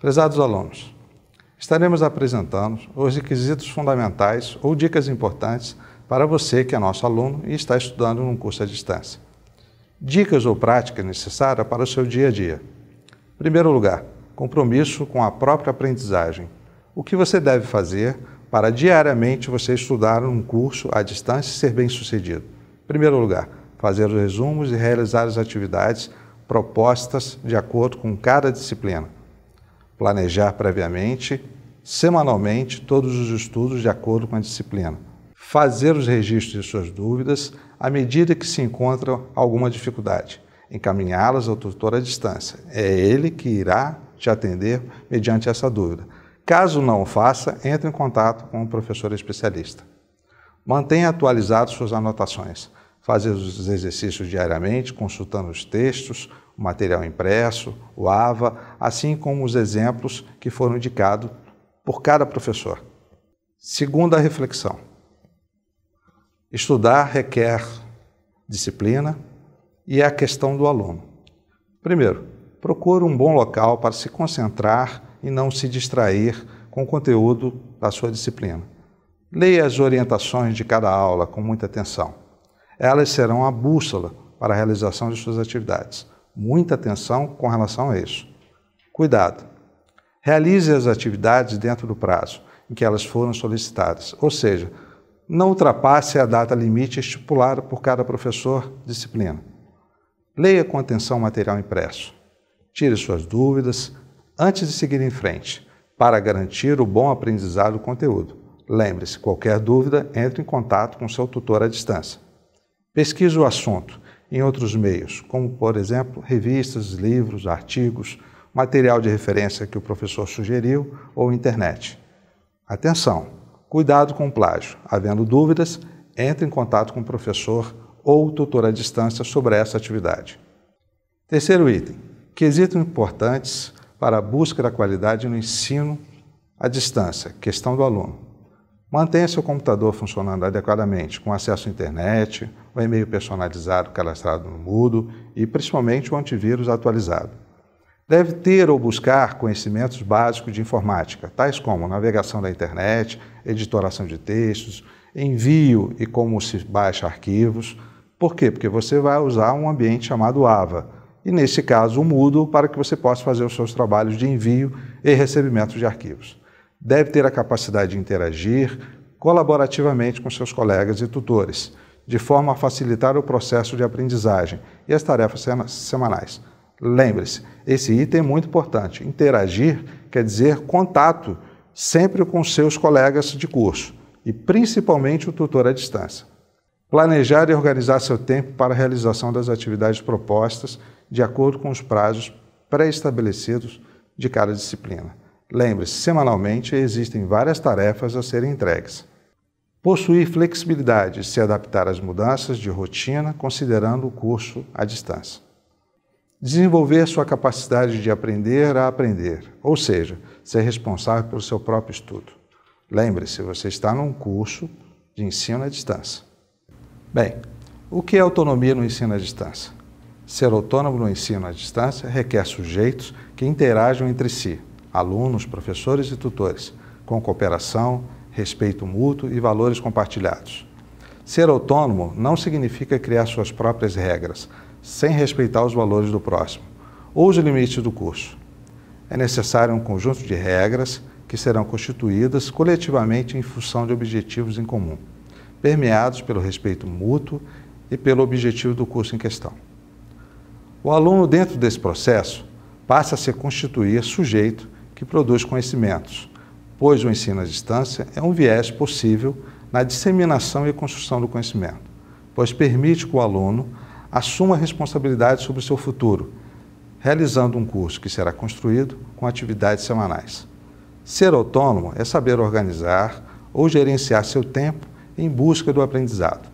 Prezados alunos, estaremos apresentando os requisitos fundamentais ou dicas importantes para você que é nosso aluno e está estudando num curso à distância. Dicas ou práticas necessárias para o seu dia a dia. Em primeiro lugar, compromisso com a própria aprendizagem. O que você deve fazer para diariamente você estudar um curso à distância e ser bem-sucedido? Em primeiro lugar, fazer os resumos e realizar as atividades propostas de acordo com cada disciplina planejar previamente, semanalmente, todos os estudos de acordo com a disciplina, fazer os registros de suas dúvidas à medida que se encontra alguma dificuldade, encaminhá-las ao tutor à distância. É ele que irá te atender mediante essa dúvida. Caso não o faça, entre em contato com o professor especialista. Mantenha atualizados suas anotações fazer os exercícios diariamente, consultando os textos, o material impresso, o AVA, assim como os exemplos que foram indicados por cada professor. Segunda reflexão: estudar requer disciplina e é a questão do aluno. Primeiro, procure um bom local para se concentrar e não se distrair com o conteúdo da sua disciplina. Leia as orientações de cada aula com muita atenção elas serão a bússola para a realização de suas atividades. Muita atenção com relação a isso. Cuidado! Realize as atividades dentro do prazo em que elas foram solicitadas, ou seja, não ultrapasse a data limite estipulada por cada professor disciplina. Leia com atenção o material impresso. Tire suas dúvidas antes de seguir em frente, para garantir o bom aprendizado do conteúdo. Lembre-se, qualquer dúvida, entre em contato com seu tutor à distância. Pesquise o assunto em outros meios, como, por exemplo, revistas, livros, artigos, material de referência que o professor sugeriu ou internet. Atenção! Cuidado com o plágio. Havendo dúvidas, entre em contato com o professor ou tutor à distância sobre essa atividade. Terceiro item: quesitos importantes para a busca da qualidade no ensino à distância, questão do aluno. Mantenha seu computador funcionando adequadamente, com acesso à internet, o e-mail personalizado cadastrado no Mudo e principalmente o antivírus atualizado. Deve ter ou buscar conhecimentos básicos de informática, tais como navegação da internet, editoração de textos, envio e como se baixa arquivos. Por quê? Porque você vai usar um ambiente chamado AVA, e nesse caso o Moodle, para que você possa fazer os seus trabalhos de envio e recebimento de arquivos. Deve ter a capacidade de interagir colaborativamente com seus colegas e tutores de forma a facilitar o processo de aprendizagem e as tarefas semanais. Lembre-se, esse item é muito importante. Interagir quer dizer contato sempre com seus colegas de curso e principalmente o tutor à distância. Planejar e organizar seu tempo para a realização das atividades propostas de acordo com os prazos pré-estabelecidos de cada disciplina. Lembre-se, semanalmente existem várias tarefas a serem entregues. Possuir flexibilidade e se adaptar às mudanças de rotina, considerando o curso à distância. Desenvolver sua capacidade de aprender a aprender, ou seja, ser responsável pelo seu próprio estudo. Lembre-se, você está num curso de ensino à distância. Bem, o que é autonomia no ensino à distância? Ser autônomo no ensino à distância requer sujeitos que interajam entre si, alunos, professores e tutores, com cooperação, respeito mútuo e valores compartilhados. Ser autônomo não significa criar suas próprias regras, sem respeitar os valores do próximo ou os limites do curso. É necessário um conjunto de regras que serão constituídas coletivamente em função de objetivos em comum, permeados pelo respeito mútuo e pelo objetivo do curso em questão. O aluno, dentro desse processo, passa a se constituir sujeito que produz conhecimentos, pois o ensino à distância é um viés possível na disseminação e construção do conhecimento, pois permite que o aluno assuma a responsabilidade sobre o seu futuro, realizando um curso que será construído com atividades semanais. Ser autônomo é saber organizar ou gerenciar seu tempo em busca do aprendizado.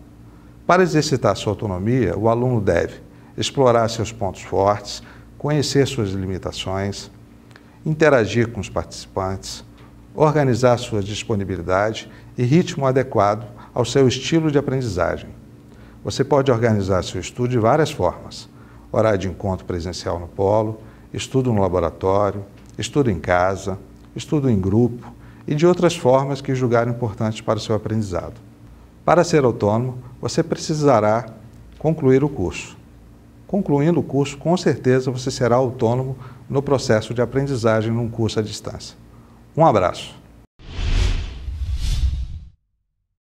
Para exercitar sua autonomia, o aluno deve explorar seus pontos fortes, conhecer suas limitações, interagir com os participantes, organizar sua disponibilidade e ritmo adequado ao seu estilo de aprendizagem. Você pode organizar seu estudo de várias formas: horário de encontro presencial no polo, estudo no laboratório, estudo em casa, estudo em grupo e de outras formas que julgar importantes para o seu aprendizado. Para ser autônomo, você precisará concluir o curso. Concluindo o curso, com certeza você será autônomo no processo de aprendizagem num curso à distância. Um abraço.